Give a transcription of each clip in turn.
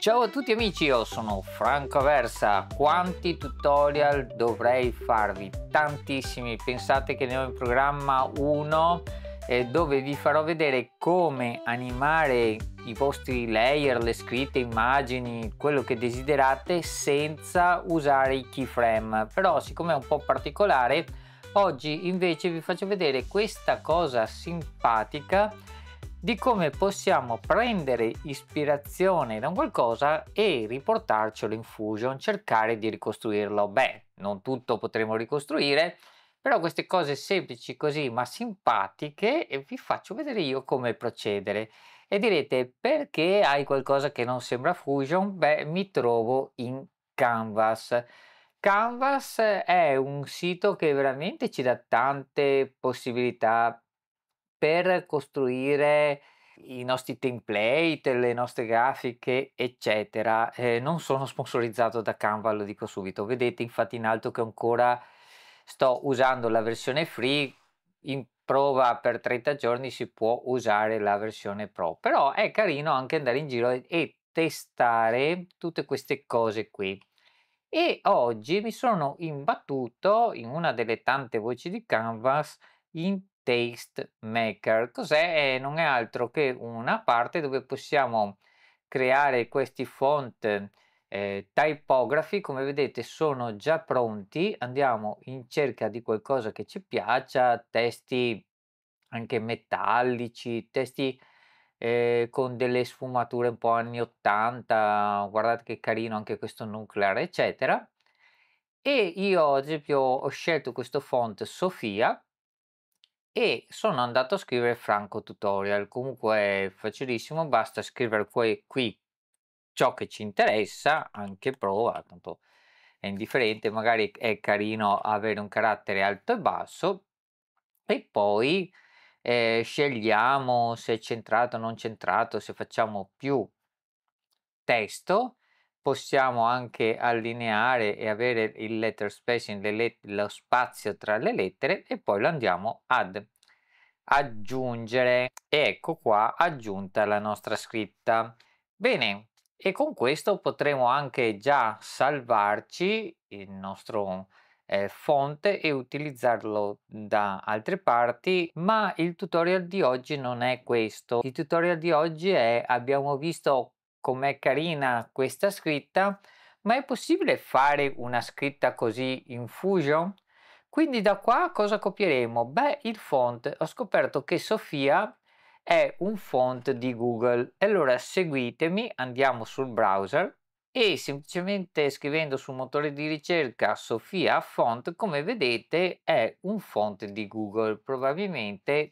Ciao a tutti amici, io sono Franco Versa. Quanti tutorial dovrei farvi? Tantissimi, pensate che ne ho in programma uno eh, dove vi farò vedere come animare i vostri layer, le scritte, immagini, quello che desiderate senza usare i keyframe. Però siccome è un po' particolare, oggi invece vi faccio vedere questa cosa simpatica di come possiamo prendere ispirazione da un qualcosa e riportarcelo in Fusion, cercare di ricostruirlo. Beh, non tutto potremo ricostruire, però queste cose semplici così ma simpatiche eh, vi faccio vedere io come procedere. E direte perché hai qualcosa che non sembra Fusion? Beh, mi trovo in Canvas. Canvas è un sito che veramente ci dà tante possibilità per costruire i nostri template, le nostre grafiche, eccetera. Eh, non sono sponsorizzato da Canva, lo dico subito. Vedete infatti in alto che ancora sto usando la versione free in prova per 30 giorni si può usare la versione pro però è carino anche andare in giro e, testare tutte queste cose qui e oggi mi sono imbattuto in una delle tante voci di canvas in taste maker cos'è eh, non è altro che una parte dove possiamo creare questi font eh, typografi come vedete sono già pronti andiamo in cerca di qualcosa che ci piaccia testi anche metallici testi eh, con delle sfumature un po' anni 80 guardate che carino anche questo nucleare eccetera e io ad esempio ho scelto questo font Sofia e sono andato a scrivere Franco Tutorial comunque è facilissimo basta scrivere qui ciò che ci interessa, anche prova, tanto è indifferente, magari è carino avere un carattere alto e basso e poi eh, scegliamo se è centrato o non centrato, se facciamo più testo, possiamo anche allineare e avere il letter spacing, let lo spazio tra le lettere e poi lo andiamo ad aggiungere. E ecco qua aggiunta la nostra scritta. Bene, e con questo potremo anche già salvarci il nostro eh, fonte e utilizzarlo da altre parti ma il tutorial di oggi non è questo il tutorial di oggi è abbiamo visto com'è carina questa scritta ma è possibile fare una scritta così in fusion quindi da qua cosa copieremo beh il font ho scoperto che sofia è un font di Google. Allora seguitemi, andiamo sul browser e semplicemente scrivendo sul motore di ricerca Sofia Font, come vedete è un font di Google. Probabilmente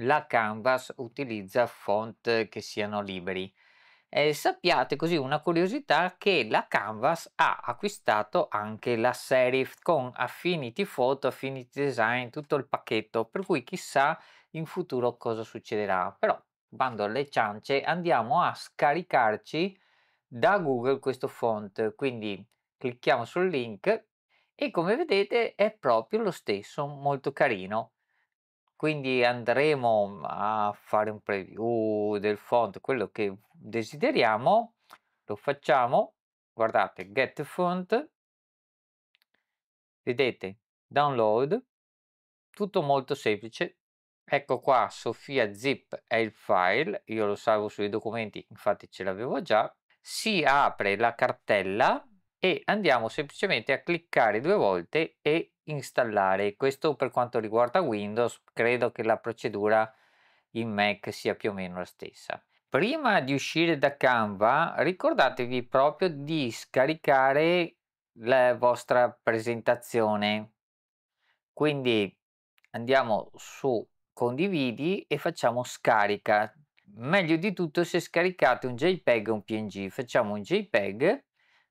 la Canvas utilizza font che siano liberi. Eh, sappiate così una curiosità che la Canvas ha acquistato anche la Serif con Affinity Photo, Affinity Design, tutto il pacchetto, per cui chissà in futuro cosa succederà. Però, bando alle ciance, andiamo a scaricarci da Google questo font. Quindi clicchiamo sul link e come vedete è proprio lo stesso, molto carino. Quindi andremo a fare un preview del font, quello che desideriamo, lo facciamo, guardate, get font, vedete, download, tutto molto semplice, Ecco qua, Sofia zip è il file, io lo salvo sui documenti, infatti ce l'avevo già. Si apre la cartella e andiamo semplicemente a cliccare due volte e installare. Questo per quanto riguarda Windows, credo che la procedura in Mac sia più o meno la stessa. Prima di uscire da Canva, ricordatevi proprio di scaricare la vostra presentazione. Quindi andiamo su condividi e facciamo scarica. Meglio di tutto se scaricate un JPEG o un PNG. Facciamo un JPEG,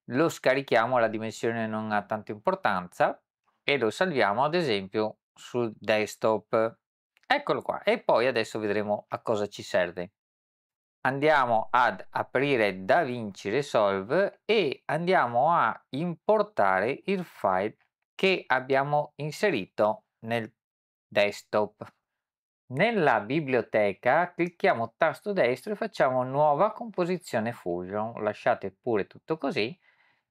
lo scarichiamo, la dimensione non ha tanta importanza e lo salviamo ad esempio sul desktop. Eccolo qua e poi adesso vedremo a cosa ci serve. Andiamo ad aprire DaVinci Resolve e andiamo a importare il file che abbiamo inserito nel desktop. Nella biblioteca clicchiamo tasto destro e facciamo nuova composizione fusion, lasciate pure tutto così,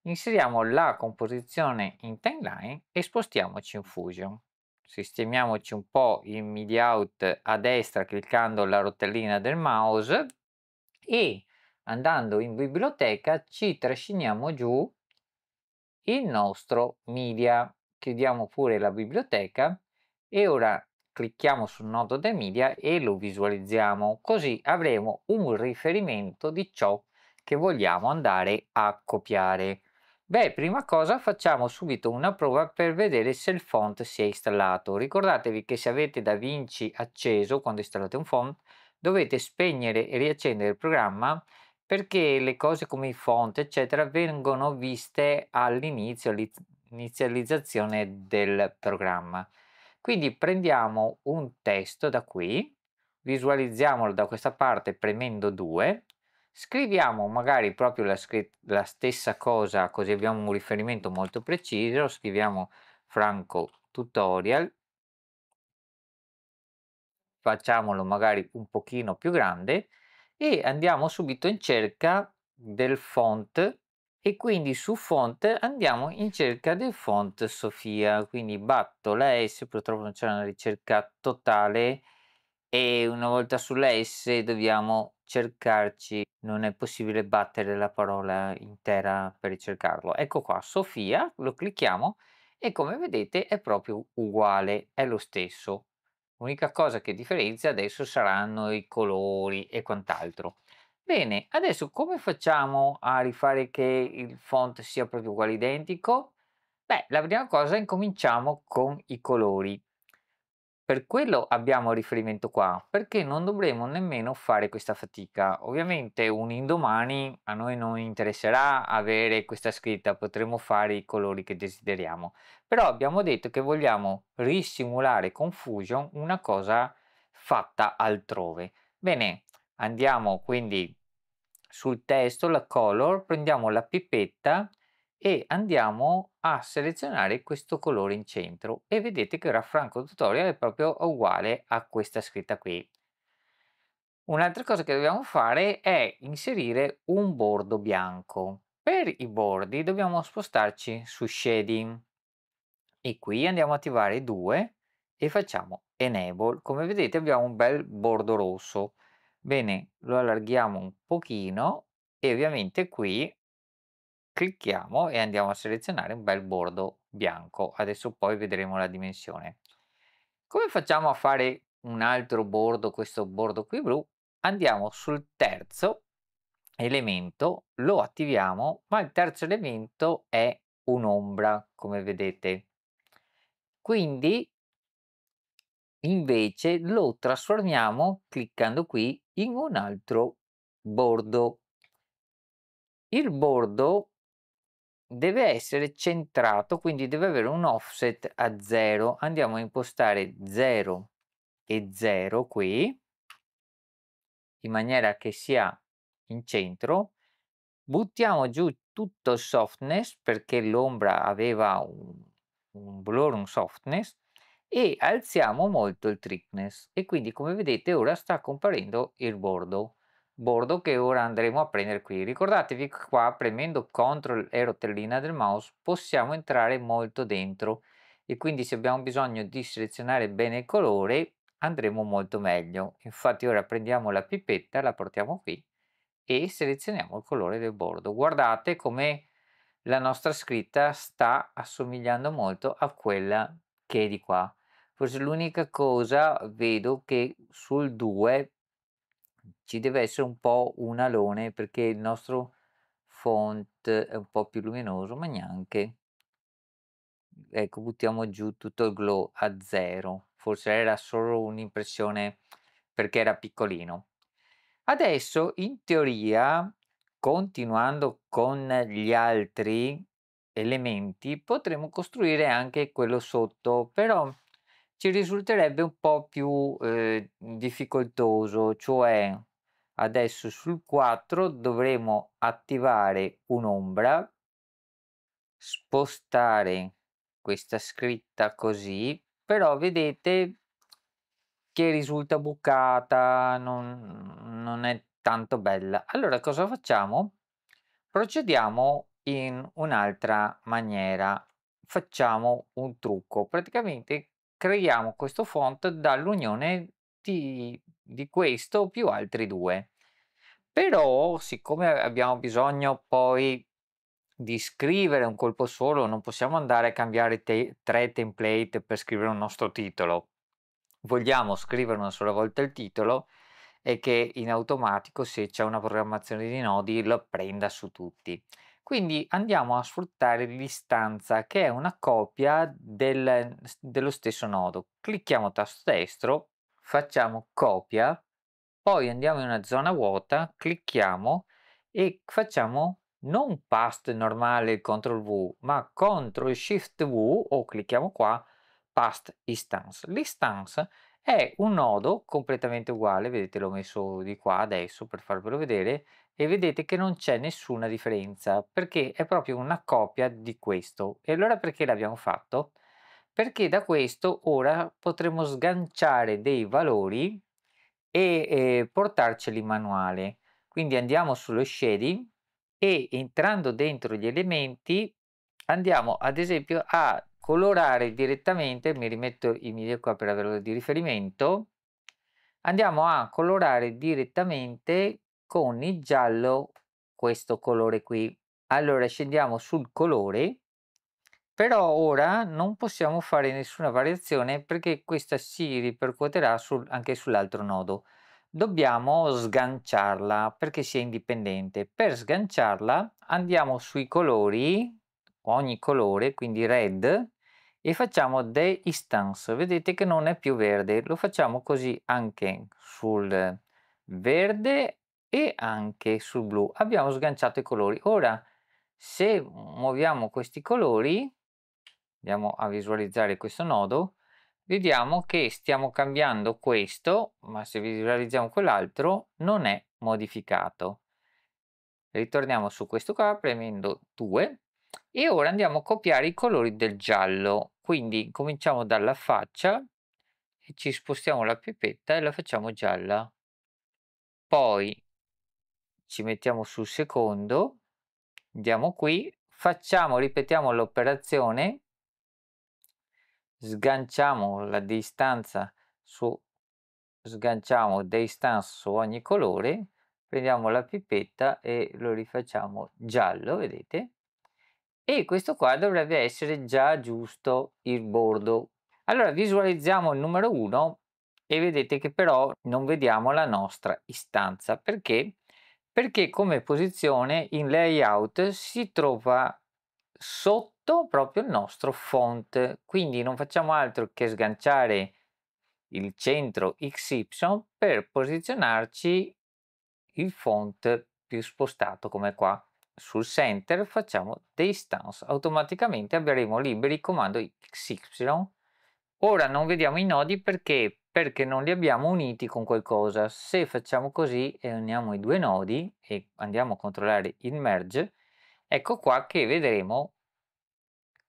inseriamo la composizione in timeline e spostiamoci in fusion. Sistemiamoci un po' in MIDI out a destra cliccando la rotellina del mouse e andando in biblioteca ci trasciniamo giù il nostro media. Chiudiamo pure la biblioteca e ora clicchiamo sul nodo dei media e lo visualizziamo, così avremo un riferimento di ciò che vogliamo andare a copiare. Beh, prima cosa facciamo subito una prova per vedere se il font si è installato. Ricordatevi che se avete DaVinci acceso quando installate un font, dovete spegnere e riaccendere il programma perché le cose come i font eccetera vengono viste all'inizio, all'inizializzazione del programma. Quindi prendiamo un testo da qui, visualizziamolo da questa parte premendo 2, scriviamo magari proprio la, la stessa cosa così abbiamo un riferimento molto preciso, scriviamo Franco tutorial, facciamolo magari un pochino più grande e andiamo subito in cerca del font e quindi su font andiamo in cerca del font Sofia, quindi batto la S, purtroppo non c'è una ricerca totale e una volta sulla S dobbiamo cercarci, non è possibile battere la parola intera per ricercarlo. Ecco qua, Sofia, lo clicchiamo e come vedete è proprio uguale, è lo stesso. L'unica cosa che differenzia adesso saranno i colori e quant'altro. Bene, adesso come facciamo a rifare che il font sia proprio uguale identico? Beh, la prima cosa incominciamo con i colori. Per quello abbiamo riferimento qua, perché non dovremo nemmeno fare questa fatica. Ovviamente un indomani a noi non interesserà avere questa scritta, potremo fare i colori che desideriamo. Però abbiamo detto che vogliamo risimulare con Fusion una cosa fatta altrove. Bene, Andiamo quindi sul testo, la color, prendiamo la pipetta e andiamo a selezionare questo colore in centro e vedete che ora Franco Tutorial è proprio uguale a questa scritta qui. Un'altra cosa che dobbiamo fare è inserire un bordo bianco. Per i bordi dobbiamo spostarci su Shading e qui andiamo a attivare due e facciamo Enable. Come vedete abbiamo un bel bordo rosso. Bene, lo allarghiamo un pochino e ovviamente qui clicchiamo e andiamo a selezionare un bel bordo bianco. Adesso poi vedremo la dimensione. Come facciamo a fare un altro bordo, questo bordo qui blu? Andiamo sul terzo elemento, lo attiviamo, ma il terzo elemento è un'ombra, come vedete. Quindi invece lo trasformiamo cliccando qui in un altro bordo. Il bordo deve essere centrato, quindi deve avere un offset a 0. Andiamo a impostare 0 e 0 qui, in maniera che sia in centro. Buttiamo giù tutto il softness perché l'ombra aveva un, un blur, un softness e alziamo molto il thickness e quindi come vedete ora sta comparendo il bordo bordo che ora andremo a prendere qui ricordatevi che qua premendo CTRL e rotellina del mouse possiamo entrare molto dentro e quindi se abbiamo bisogno di selezionare bene il colore andremo molto meglio infatti ora prendiamo la pipetta la portiamo qui e selezioniamo il colore del bordo guardate come la nostra scritta sta assomigliando molto a quella che è di qua Forse l'unica cosa vedo che sul 2 ci deve essere un po' un alone perché il nostro font è un po' più luminoso, ma neanche. Ecco, buttiamo giù tutto il glow a zero. Forse era solo un'impressione perché era piccolino. Adesso, in teoria, continuando con gli altri elementi, potremo costruire anche quello sotto, però ci risulterebbe un po' più eh, difficoltoso, cioè adesso sul 4 dovremo attivare un'ombra, spostare questa scritta così, però vedete che risulta bucata, non, non è tanto bella. Allora cosa facciamo? Procediamo in un'altra maniera, facciamo un trucco, praticamente creiamo questo font dall'unione di, di questo più altri due. Però, siccome abbiamo bisogno poi di scrivere un colpo solo, non possiamo andare a cambiare te tre template per scrivere un nostro titolo. Vogliamo scrivere una sola volta il titolo e che in automatico, se c'è una programmazione di nodi, lo prenda su tutti. Quindi andiamo a sfruttare l'istanza che è una copia del, dello stesso nodo. Clicchiamo tasto destro, facciamo copia, poi andiamo in una zona vuota, clicchiamo e facciamo non paste normale CTRL V, ma CTRL SHIFT V o clicchiamo qua, past instance. L'instance è un nodo completamente uguale, vedete l'ho messo di qua adesso per farvelo vedere e vedete che non c'è nessuna differenza perché è proprio una copia di questo. E allora perché l'abbiamo fatto? Perché da questo ora potremo sganciare dei valori e eh, portarceli manuale. Quindi andiamo sullo shading e entrando dentro gli elementi andiamo ad esempio a colorare direttamente, mi rimetto i media qua per averlo di riferimento, andiamo a colorare direttamente con il giallo questo colore qui. Allora scendiamo sul colore, però ora non possiamo fare nessuna variazione perché questa si ripercuoterà sul, anche sull'altro nodo. Dobbiamo sganciarla perché sia indipendente. Per sganciarla andiamo sui colori, ogni colore, quindi red, e facciamo the instance. Vedete che non è più verde, lo facciamo così anche sul verde e anche sul blu. Abbiamo sganciato i colori. Ora, se muoviamo questi colori, andiamo a visualizzare questo nodo, vediamo che stiamo cambiando questo, ma se visualizziamo quell'altro non è modificato. Ritorniamo su questo qua premendo 2 e ora andiamo a copiare i colori del giallo quindi cominciamo dalla faccia e ci spostiamo la pipetta e la facciamo gialla poi ci mettiamo sul secondo andiamo qui facciamo ripetiamo l'operazione sganciamo la distanza su sganciamo distance su ogni colore prendiamo la pipetta e lo rifacciamo giallo vedete e questo qua dovrebbe essere già giusto il bordo. Allora visualizziamo il numero 1 e vedete che però non vediamo la nostra istanza. Perché? Perché come posizione in layout si trova sotto proprio il nostro font. Quindi non facciamo altro che sganciare il centro XY per posizionarci il font più spostato come qua sul center facciamo distance, automaticamente avremo liberi il comando xy. Ora non vediamo i nodi perché? Perché non li abbiamo uniti con qualcosa. Se facciamo così e uniamo i due nodi e andiamo a controllare il merge, ecco qua che vedremo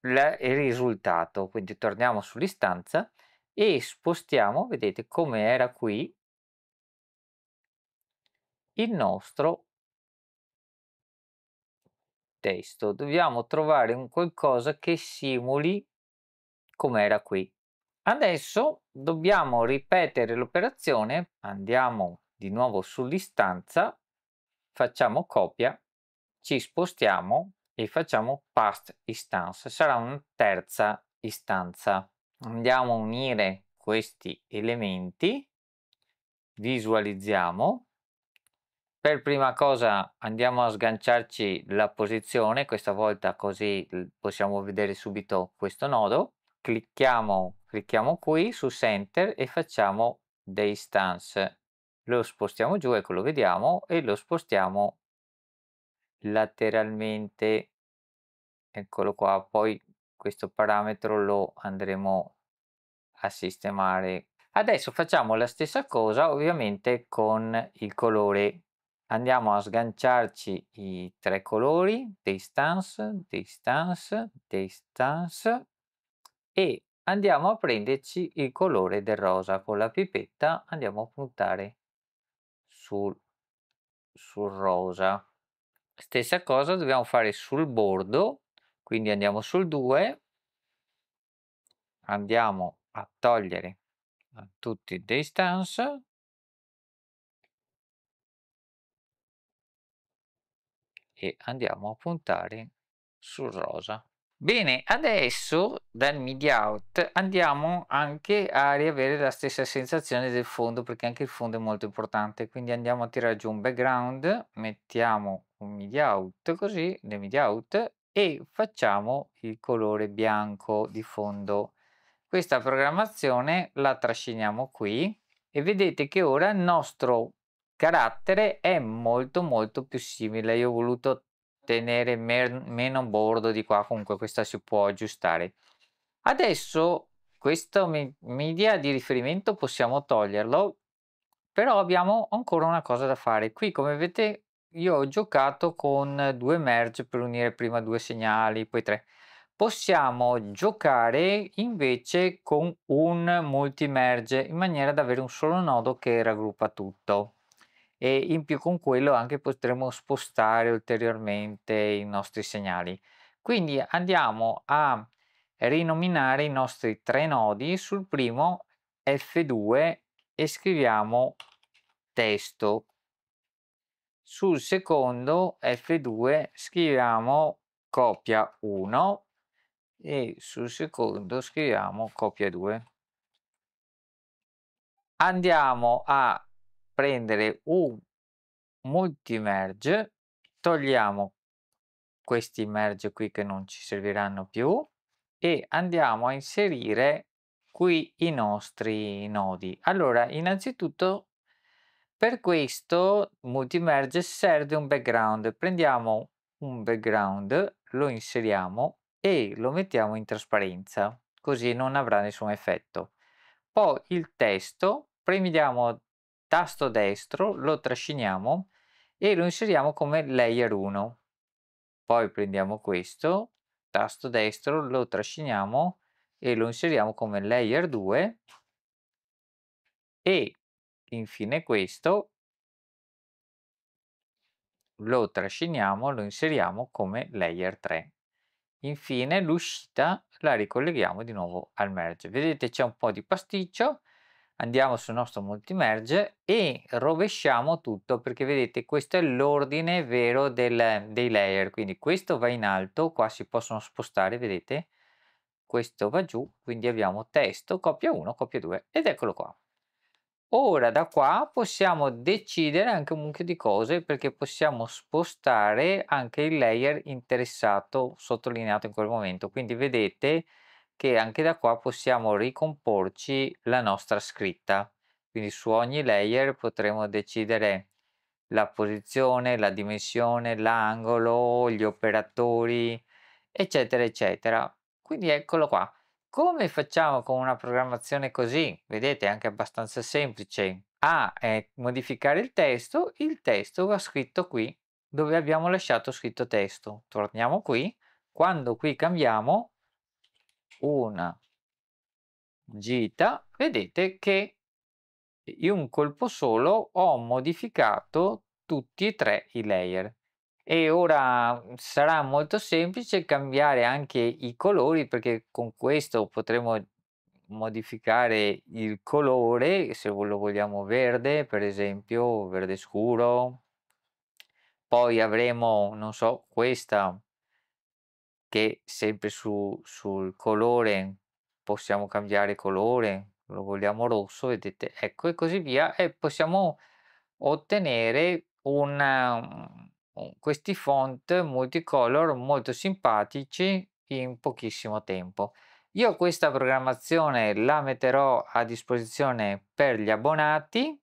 il risultato. Quindi torniamo sull'istanza e spostiamo, vedete come era qui, il nostro testo, dobbiamo trovare un qualcosa che simuli come era qui. Adesso dobbiamo ripetere l'operazione, andiamo di nuovo sull'istanza, facciamo copia, ci spostiamo e facciamo past instance, sarà una terza istanza. Andiamo a unire questi elementi, visualizziamo per prima cosa andiamo a sganciarci la posizione, questa volta così possiamo vedere subito questo nodo. Clicchiamo, clicchiamo qui su Center e facciamo dei stance. Lo spostiamo giù, ecco lo vediamo, e lo spostiamo lateralmente. Eccolo qua, poi questo parametro lo andremo a sistemare. Adesso facciamo la stessa cosa ovviamente con il colore andiamo a sganciarci i tre colori distance, distance, distance e andiamo a prenderci il colore del rosa con la pipetta andiamo a puntare sul, sul rosa stessa cosa dobbiamo fare sul bordo quindi andiamo sul 2 andiamo a togliere tutti i distance e andiamo a puntare sul rosa. Bene, adesso dal midi out andiamo anche a riavere la stessa sensazione del fondo perché anche il fondo è molto importante, quindi andiamo a tirare giù un background, mettiamo un midi out così, nel midi out e facciamo il colore bianco di fondo. Questa programmazione la trasciniamo qui e vedete che ora il nostro carattere è molto molto più simile. Io ho voluto tenere mer- meno bordo di qua, comunque questa si può aggiustare. Adesso questo media di riferimento possiamo toglierlo, però abbiamo ancora una cosa da fare. Qui come vedete io ho giocato con due merge per unire prima due segnali, poi tre. Possiamo giocare invece con un multi merge in maniera da avere un solo nodo che raggruppa tutto e in più con quello anche potremo spostare ulteriormente i nostri segnali. Quindi andiamo a rinominare i nostri tre nodi, sul primo F2 e scriviamo testo. Sul secondo F2 scriviamo copia 1 e sul secondo scriviamo copia 2. Andiamo a prendere un multi merge togliamo questi merge qui che non ci serviranno più e andiamo a inserire qui i nostri nodi. Allora, innanzitutto per questo multi merge serve un background. Prendiamo un background, lo inseriamo e lo mettiamo in trasparenza, così non avrà nessun effetto. Poi il testo, premiamo tasto destro, lo trasciniamo e lo inseriamo come layer 1. Poi prendiamo questo, tasto destro, lo trasciniamo e lo inseriamo come layer 2 e infine questo lo trasciniamo, lo inseriamo come layer 3. Infine l'uscita la ricolleghiamo di nuovo al merge. Vedete c'è un po' di pasticcio andiamo sul nostro multimerge e rovesciamo tutto perché vedete questo è l'ordine vero del, dei layer quindi questo va in alto qua si possono spostare vedete questo va giù quindi abbiamo testo coppia 1 coppia 2 ed eccolo qua ora da qua possiamo decidere anche un mucchio di cose perché possiamo spostare anche il layer interessato sottolineato in quel momento quindi vedete che anche da qua possiamo ricomporci la nostra scritta. Quindi su ogni layer potremo decidere la posizione, la dimensione, l'angolo, gli operatori, eccetera, eccetera. Quindi eccolo qua. Come facciamo con una programmazione così? Vedete, è anche abbastanza semplice. A ah, è modificare il testo, il testo va scritto qui dove abbiamo lasciato scritto testo. Torniamo qui, quando qui cambiamo una gita, vedete che in un colpo solo ho modificato tutti e tre i layer e ora mm, sarà molto semplice cambiare anche i colori perché con questo potremo modificare il colore se lo vogliamo verde per esempio verde scuro poi avremo non so questa che sempre su, sul colore possiamo cambiare colore, lo vogliamo rosso, vedete, ecco e così via e possiamo ottenere una, mm, questi font multicolor molto simpatici in pochissimo tempo. Io questa programmazione la metterò a disposizione per gli abbonati,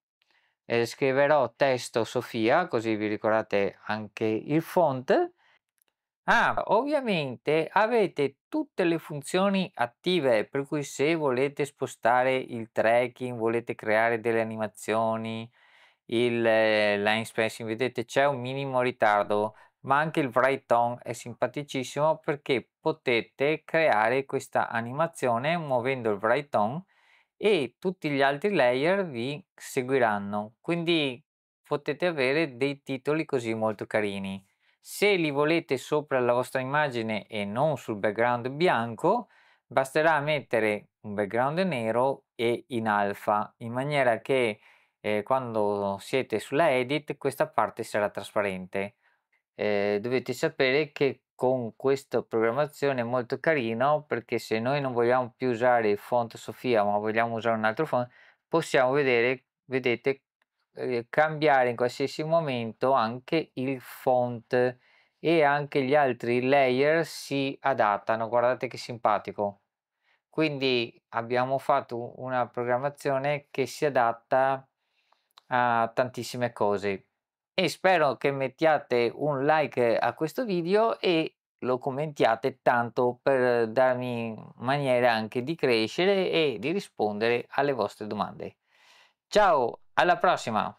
eh, scriverò testo Sofia così vi ricordate anche il font Ah, ovviamente avete tutte le funzioni attive, per cui se volete spostare il tracking, volete creare delle animazioni, il eh, line spacing, vedete c'è un minimo ritardo, ma anche il write on è simpaticissimo perché potete creare questa animazione muovendo il write on e tutti gli altri layer vi seguiranno, quindi potete avere dei titoli così molto carini. Se li volete sopra la vostra immagine e non sul background bianco, basterà mettere un background nero e in alfa, in maniera che eh, quando siete sulla edit questa parte sarà trasparente. Eh, dovete sapere che con questa programmazione è molto carino perché se noi non vogliamo più usare il font Sofia ma vogliamo usare un altro font possiamo vedere vedete eh, cambiare in qualsiasi momento anche il font e anche gli altri layer si adattano guardate che simpatico quindi abbiamo fatto una programmazione che si adatta a tantissime cose e spero che mettiate un like a questo video e lo commentiate tanto per darmi maniera anche di crescere e di rispondere alle vostre domande ciao alla prossima!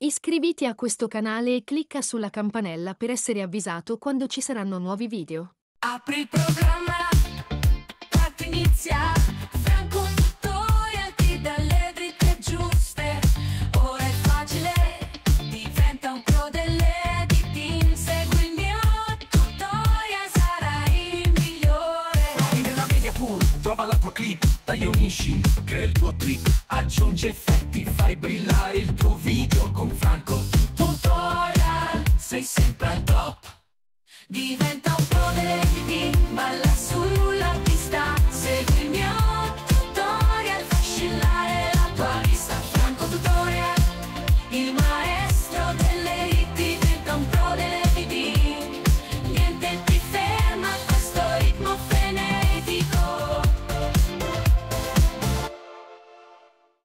Iscriviti a questo canale e clicca sulla campanella per essere avvisato quando ci saranno nuovi video. Apri il programma, fatti inizia, Franco tutorial ti dà le dritte giuste, ora è facile, diventa un pro dell'editing, segui il mio tutorial, sarai il migliore. Provi nella media pool, trova la tua clip, taglia unisci, crea il tuo trick, aggiungi effetti, fai brillare il tuo video con Franco Tutorial Sei sempre al top Diventa un pro delle balla sulla